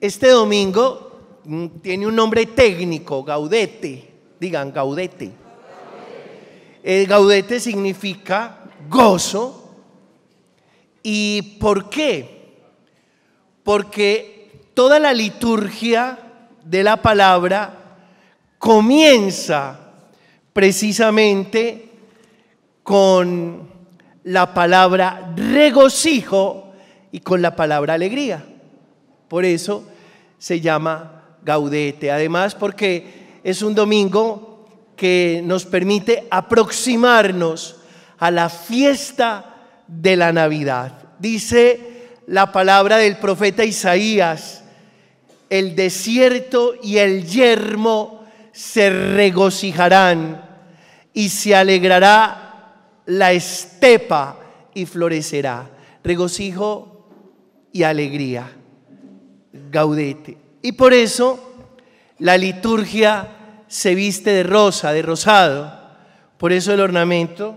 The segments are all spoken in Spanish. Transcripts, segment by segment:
Este domingo mm, tiene un nombre técnico, gaudete. Digan, gaudete. El gaudete significa gozo. ¿Y por qué? Porque toda la liturgia de la palabra comienza precisamente con la palabra regocijo y con la palabra alegría. Por eso se llama gaudete. Además, porque es un domingo que nos permite aproximarnos a la fiesta de la Navidad. Dice la palabra del profeta Isaías, el desierto y el yermo se regocijarán y se alegrará la estepa y florecerá. Regocijo y alegría gaudete. Y por eso la liturgia se viste de rosa, de rosado. Por eso el ornamento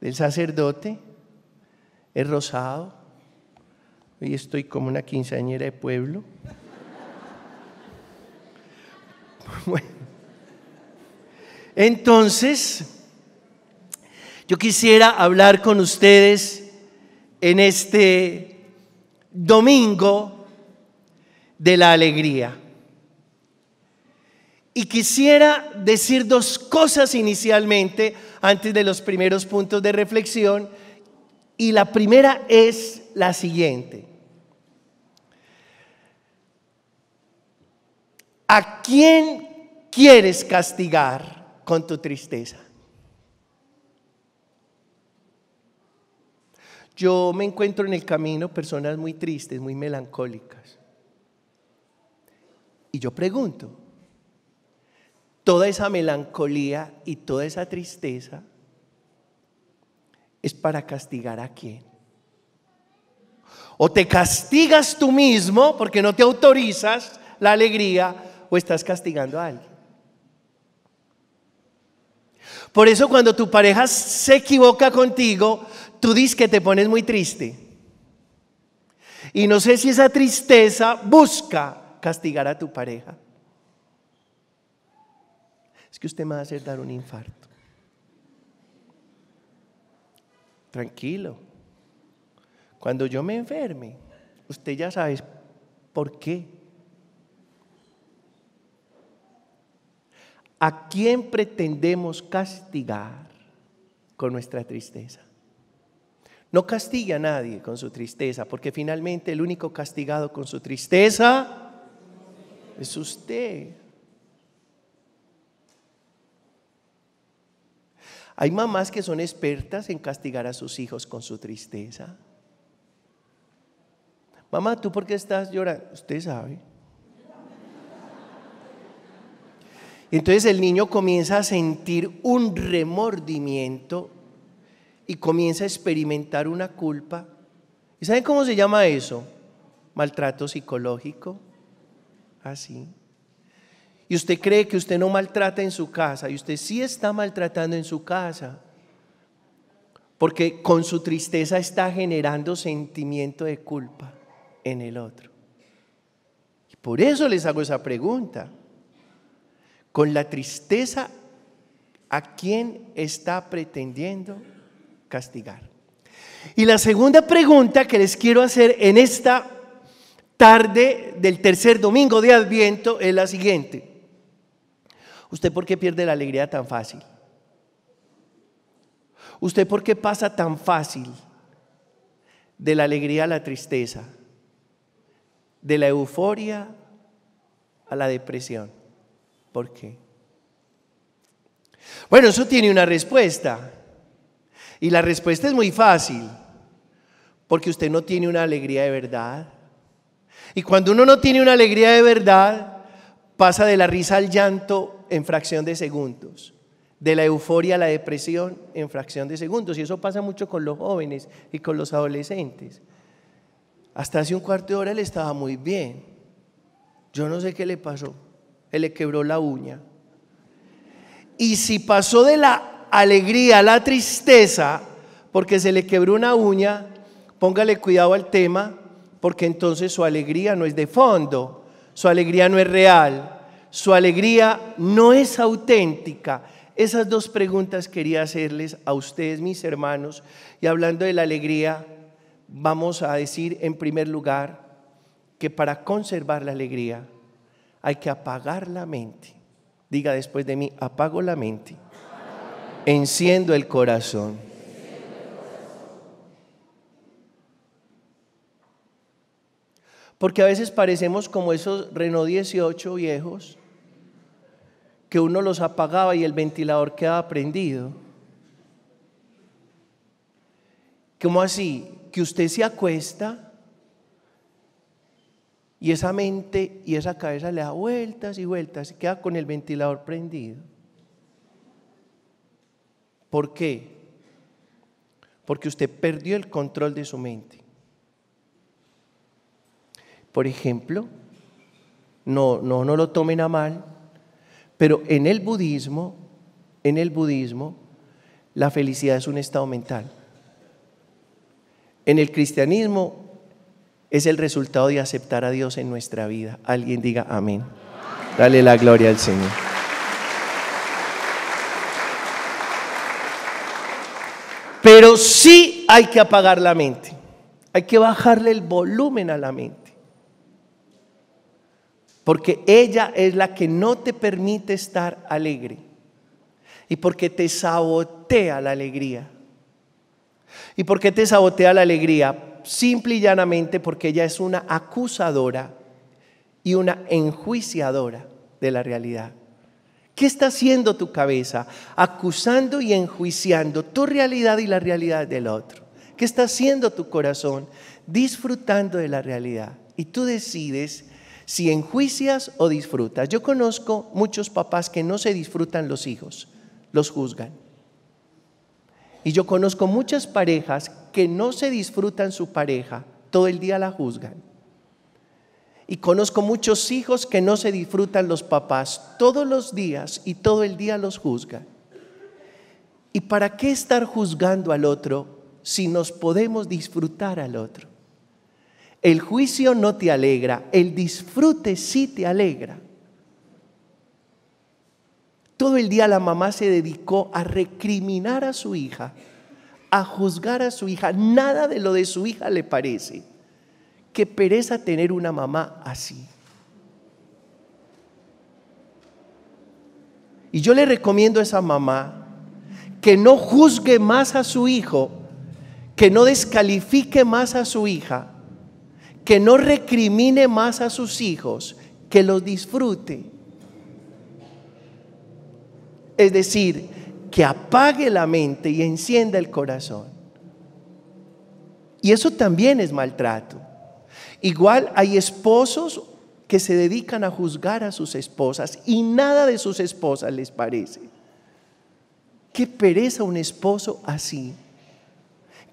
del sacerdote es rosado. Hoy estoy como una quinceañera de pueblo. Bueno. Entonces, yo quisiera hablar con ustedes en este domingo de la alegría. Y quisiera decir dos cosas inicialmente antes de los primeros puntos de reflexión. Y la primera es la siguiente. ¿A quién quieres castigar con tu tristeza? Yo me encuentro en el camino personas muy tristes, muy melancólicas. Y yo pregunto, toda esa melancolía y toda esa tristeza es para castigar a quién. O te castigas tú mismo porque no te autorizas la alegría o estás castigando a alguien. Por eso cuando tu pareja se equivoca contigo, tú dices que te pones muy triste. Y no sé si esa tristeza busca castigar a tu pareja. Es que usted me va a hacer dar un infarto. Tranquilo. Cuando yo me enferme, usted ya sabe por qué. ¿A quién pretendemos castigar con nuestra tristeza? No castigue a nadie con su tristeza, porque finalmente el único castigado con su tristeza es usted. Hay mamás que son expertas en castigar a sus hijos con su tristeza. Mamá, ¿tú por qué estás llorando? Usted sabe. Entonces el niño comienza a sentir un remordimiento y comienza a experimentar una culpa. ¿Y saben cómo se llama eso? Maltrato psicológico así. Y usted cree que usted no maltrata en su casa y usted sí está maltratando en su casa. Porque con su tristeza está generando sentimiento de culpa en el otro. Y por eso les hago esa pregunta. Con la tristeza, ¿a quién está pretendiendo castigar? Y la segunda pregunta que les quiero hacer en esta tarde del tercer domingo de Adviento es la siguiente. ¿Usted por qué pierde la alegría tan fácil? ¿Usted por qué pasa tan fácil de la alegría a la tristeza, de la euforia a la depresión? ¿Por qué? Bueno, eso tiene una respuesta. Y la respuesta es muy fácil, porque usted no tiene una alegría de verdad. Y cuando uno no tiene una alegría de verdad, pasa de la risa al llanto en fracción de segundos, de la euforia a la depresión en fracción de segundos. Y eso pasa mucho con los jóvenes y con los adolescentes. Hasta hace un cuarto de hora él estaba muy bien. Yo no sé qué le pasó. Él le quebró la uña. Y si pasó de la alegría a la tristeza, porque se le quebró una uña, póngale cuidado al tema, porque entonces su alegría no es de fondo, su alegría no es real, su alegría no es auténtica. Esas dos preguntas quería hacerles a ustedes, mis hermanos, y hablando de la alegría, vamos a decir en primer lugar que para conservar la alegría hay que apagar la mente. Diga después de mí, apago la mente, enciendo el corazón. Porque a veces parecemos como esos Renault 18 viejos que uno los apagaba y el ventilador quedaba prendido. ¿Cómo así? Que usted se acuesta y esa mente y esa cabeza le da vueltas y vueltas y queda con el ventilador prendido. ¿Por qué? Porque usted perdió el control de su mente por ejemplo. No, no, no lo tomen a mal. Pero en el budismo, en el budismo, la felicidad es un estado mental. En el cristianismo es el resultado de aceptar a Dios en nuestra vida. Alguien diga amén. Dale la gloria al Señor. Pero sí hay que apagar la mente. Hay que bajarle el volumen a la mente porque ella es la que no te permite estar alegre y porque te sabotea la alegría. ¿Y por qué te sabotea la alegría? Simple y llanamente porque ella es una acusadora y una enjuiciadora de la realidad. ¿Qué está haciendo tu cabeza? Acusando y enjuiciando tu realidad y la realidad del otro. ¿Qué está haciendo tu corazón? Disfrutando de la realidad. Y tú decides si enjuicias o disfrutas. Yo conozco muchos papás que no se disfrutan los hijos, los juzgan. Y yo conozco muchas parejas que no se disfrutan su pareja, todo el día la juzgan. Y conozco muchos hijos que no se disfrutan los papás todos los días y todo el día los juzgan. ¿Y para qué estar juzgando al otro si nos podemos disfrutar al otro? El juicio no te alegra, el disfrute sí te alegra. Todo el día la mamá se dedicó a recriminar a su hija, a juzgar a su hija. Nada de lo de su hija le parece. Qué pereza tener una mamá así. Y yo le recomiendo a esa mamá que no juzgue más a su hijo, que no descalifique más a su hija, que no recrimine más a sus hijos, que los disfrute. Es decir, que apague la mente y encienda el corazón. Y eso también es maltrato. Igual hay esposos que se dedican a juzgar a sus esposas y nada de sus esposas les parece. Qué pereza un esposo así.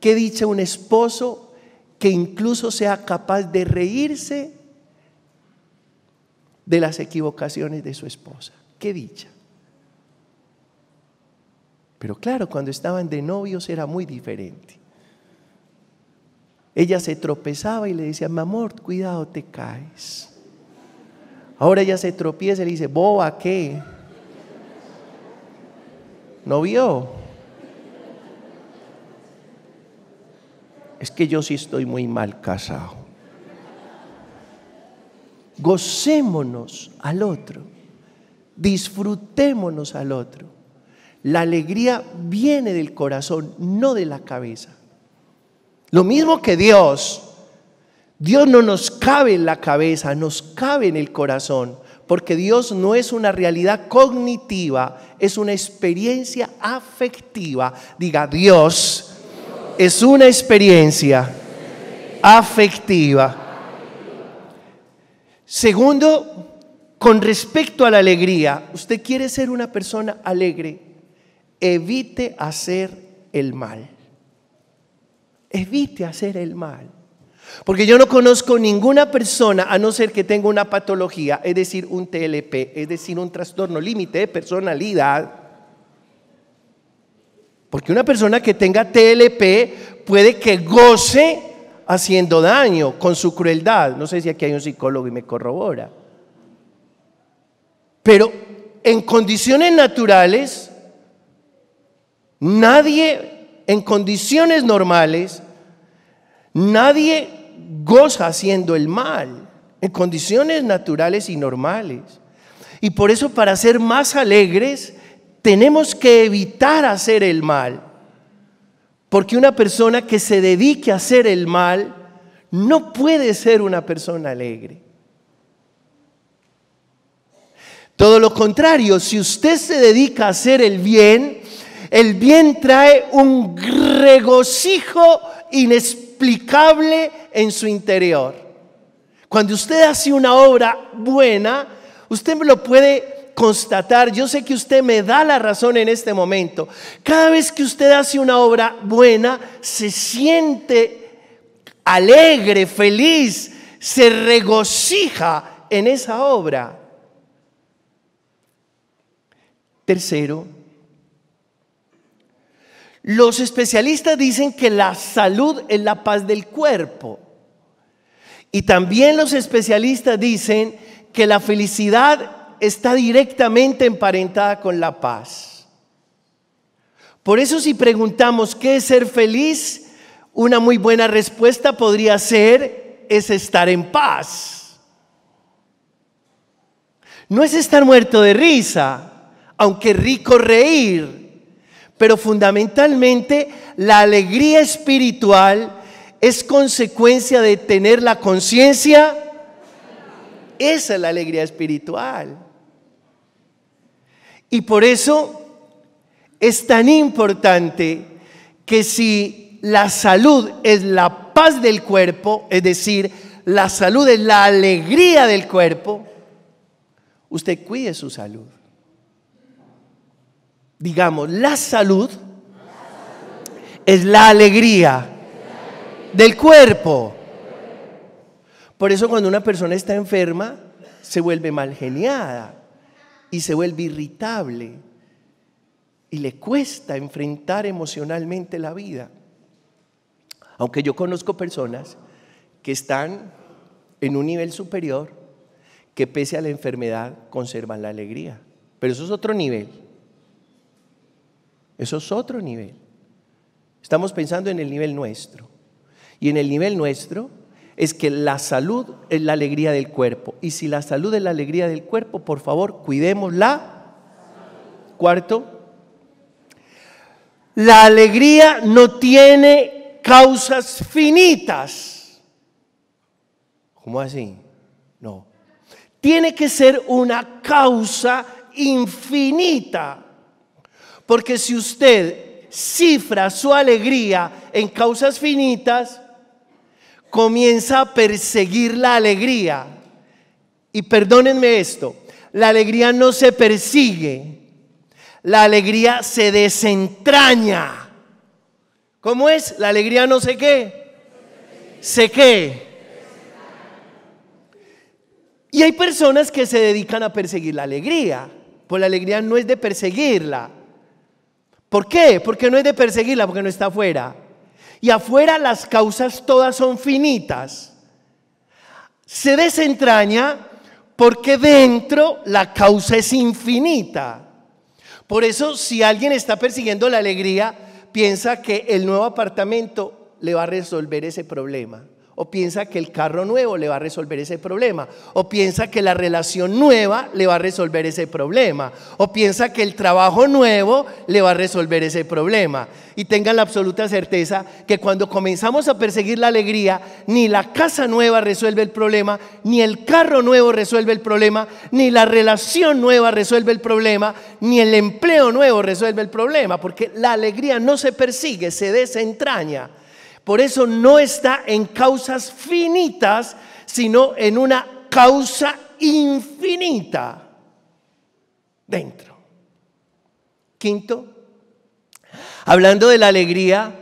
Qué dicha un esposo que incluso sea capaz de reírse de las equivocaciones de su esposa. Qué dicha. Pero claro, cuando estaban de novios era muy diferente. Ella se tropezaba y le decía, mi amor, cuidado, te caes. Ahora ella se tropieza y le dice, boba, ¿qué? ¿No vio? es que yo sí estoy muy mal casado. Gocémonos al otro, disfrutémonos al otro. La alegría viene del corazón, no de la cabeza. Lo mismo que Dios. Dios no nos cabe en la cabeza, nos cabe en el corazón, porque Dios no es una realidad cognitiva, es una experiencia afectiva. Diga, Dios es una experiencia afectiva. Segundo, con respecto a la alegría, usted quiere ser una persona alegre, evite hacer el mal. Evite hacer el mal. Porque yo no conozco ninguna persona, a no ser que tenga una patología, es decir, un TLP, es decir, un trastorno límite de personalidad, porque una persona que tenga TLP puede que goce haciendo daño con su crueldad. No sé si aquí hay un psicólogo y me corrobora. Pero en condiciones naturales, nadie, en condiciones normales, nadie goza haciendo el mal, en condiciones naturales y normales. Y por eso para ser más alegres tenemos que evitar hacer el mal, porque una persona que se dedique a hacer el mal no puede ser una persona alegre. Todo lo contrario, si usted se dedica a hacer el bien, el bien trae un regocijo inexplicable en su interior. Cuando usted hace una obra buena, usted lo puede constatar, yo sé que usted me da la razón en este momento, cada vez que usted hace una obra buena, se siente alegre, feliz, se regocija en esa obra. Tercero, los especialistas dicen que la salud es la paz del cuerpo. Y también los especialistas dicen que la felicidad está directamente emparentada con la paz. Por eso si preguntamos qué es ser feliz, una muy buena respuesta podría ser es estar en paz. No es estar muerto de risa, aunque rico reír, pero fundamentalmente la alegría espiritual es consecuencia de tener la conciencia esa es la alegría espiritual. Y por eso es tan importante que si la salud es la paz del cuerpo, es decir, la salud es la alegría del cuerpo, usted cuide su salud. Digamos, la salud es la alegría del cuerpo. Por eso cuando una persona está enferma, se vuelve mal geniada y se vuelve irritable y le cuesta enfrentar emocionalmente la vida. Aunque yo conozco personas que están en un nivel superior, que pese a la enfermedad conservan la alegría. Pero eso es otro nivel. Eso es otro nivel. Estamos pensando en el nivel nuestro. Y en el nivel nuestro es que la salud es la alegría del cuerpo. Y si la salud es la alegría del cuerpo, por favor, cuidémosla. Cuarto, la alegría no tiene causas finitas. ¿Cómo así? No. Tiene que ser una causa infinita. Porque si usted cifra su alegría en causas finitas, comienza a perseguir la alegría. Y perdónenme esto, la alegría no se persigue, la alegría se desentraña. ¿Cómo es? La alegría no sé qué. Sé qué. Y hay personas que se dedican a perseguir la alegría, porque la alegría no es de perseguirla. ¿Por qué? Porque no es de perseguirla, porque no está afuera y afuera las causas todas son finitas, se desentraña porque dentro la causa es infinita. Por eso si alguien está persiguiendo la alegría, piensa que el nuevo apartamento le va a resolver ese problema o piensa que el carro nuevo le va a resolver ese problema, o piensa que la relación nueva le va a resolver ese problema, o piensa que el trabajo nuevo le va a resolver ese problema. Y tengan la absoluta certeza que cuando comenzamos a perseguir la alegría, ni la casa nueva resuelve el problema, ni el carro nuevo resuelve el problema, ni la relación nueva resuelve el problema, ni el empleo nuevo resuelve el problema, porque la alegría no se persigue, se desentraña. Por eso no está en causas finitas, sino en una causa infinita dentro. Quinto, hablando de la alegría,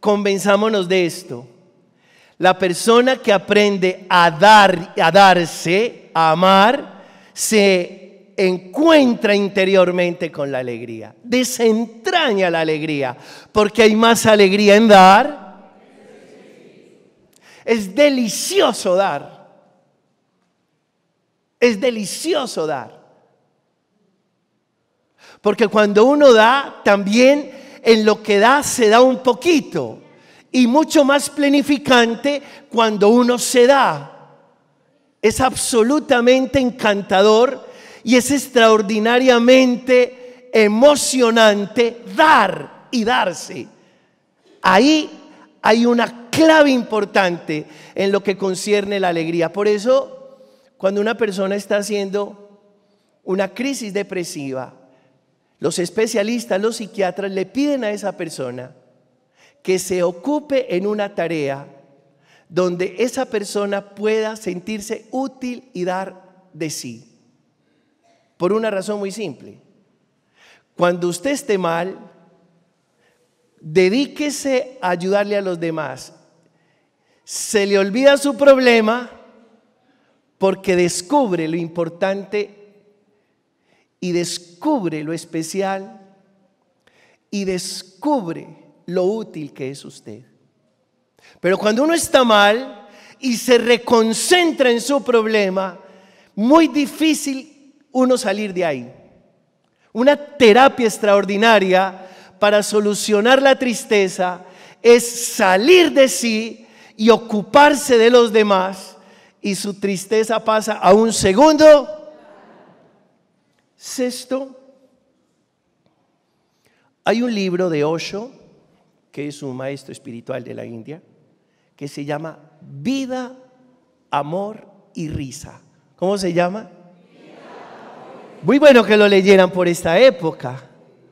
convenzámonos de esto. La persona que aprende a dar, a darse, a amar, se encuentra interiormente con la alegría. Desentraña la alegría, porque hay más alegría en dar es delicioso dar. Es delicioso dar. Porque cuando uno da, también en lo que da se da un poquito. Y mucho más plenificante cuando uno se da. Es absolutamente encantador y es extraordinariamente emocionante dar y darse. Ahí hay una clave importante en lo que concierne la alegría. Por eso, cuando una persona está haciendo una crisis depresiva, los especialistas, los psiquiatras le piden a esa persona que se ocupe en una tarea donde esa persona pueda sentirse útil y dar de sí. Por una razón muy simple. Cuando usted esté mal, dedíquese a ayudarle a los demás se le olvida su problema porque descubre lo importante y descubre lo especial y descubre lo útil que es usted. Pero cuando uno está mal y se reconcentra en su problema, muy difícil uno salir de ahí. Una terapia extraordinaria para solucionar la tristeza es salir de sí y ocuparse de los demás y su tristeza pasa a un segundo. Sexto, hay un libro de Osho, que es un maestro espiritual de la India, que se llama Vida, Amor y Risa. ¿Cómo se llama? Muy bueno que lo leyeran por esta época.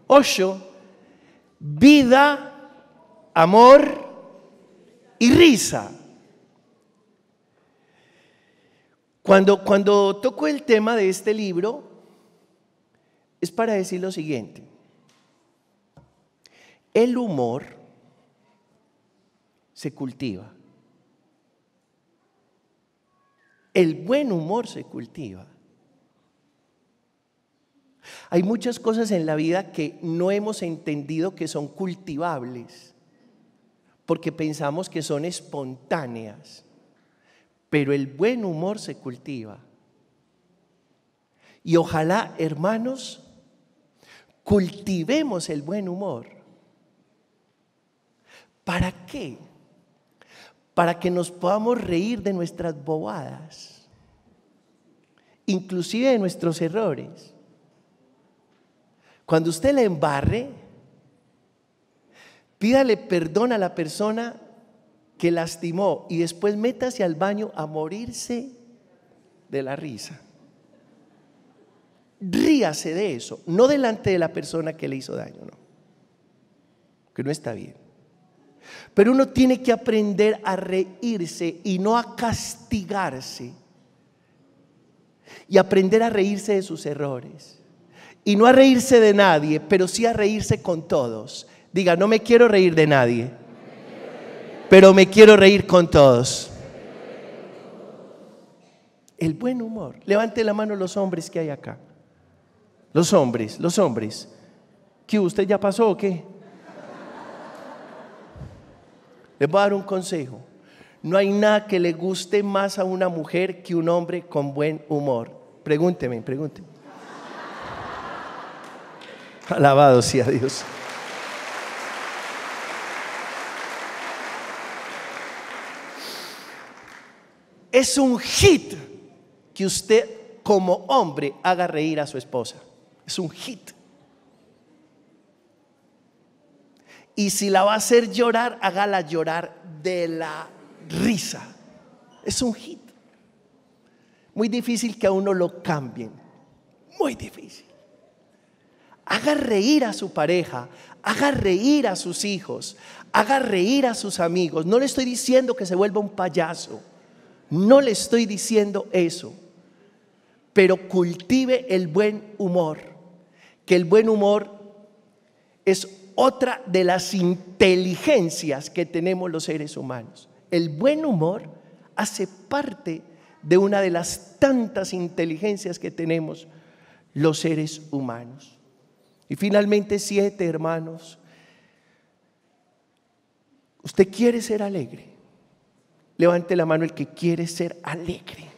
Osho, vida, amor y risa. Cuando, cuando toco el tema de este libro, es para decir lo siguiente. El humor se cultiva. El buen humor se cultiva. Hay muchas cosas en la vida que no hemos entendido que son cultivables porque pensamos que son espontáneas, pero el buen humor se cultiva. Y ojalá, hermanos, cultivemos el buen humor. ¿Para qué? Para que nos podamos reír de nuestras bobadas, inclusive de nuestros errores. Cuando usted le embarre, Pídale perdón a la persona que lastimó y después métase al baño a morirse de la risa. Ríase de eso, no delante de la persona que le hizo daño, no. Que no está bien. Pero uno tiene que aprender a reírse y no a castigarse. Y aprender a reírse de sus errores. Y no a reírse de nadie, pero sí a reírse con todos Diga, no me quiero reír de nadie, pero me quiero reír con todos. El buen humor. Levante la mano los hombres que hay acá. Los hombres, los hombres. ¿Qué usted ya pasó o qué? Les voy a dar un consejo. No hay nada que le guste más a una mujer que un hombre con buen humor. Pregúnteme, pregúnteme. Alabado sea Dios. es un hit que usted como hombre haga reír a su esposa. Es un hit. Y si la va a hacer llorar, hágala llorar de la risa. Es un hit. Muy difícil que a uno lo cambien. Muy difícil. Haga reír a su pareja, haga reír a sus hijos, haga reír a sus amigos. No le estoy diciendo que se vuelva un payaso. No le estoy diciendo eso, pero cultive el buen humor, que el buen humor es otra de las inteligencias que tenemos los seres humanos. El buen humor hace parte de una de las tantas inteligencias que tenemos los seres humanos. Y finalmente, siete hermanos, usted quiere ser alegre. Levante la mano el que quiere ser alegre.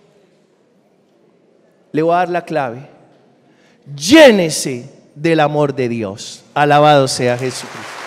Le voy a dar la clave. Llénese del amor de Dios. Alabado sea Jesucristo.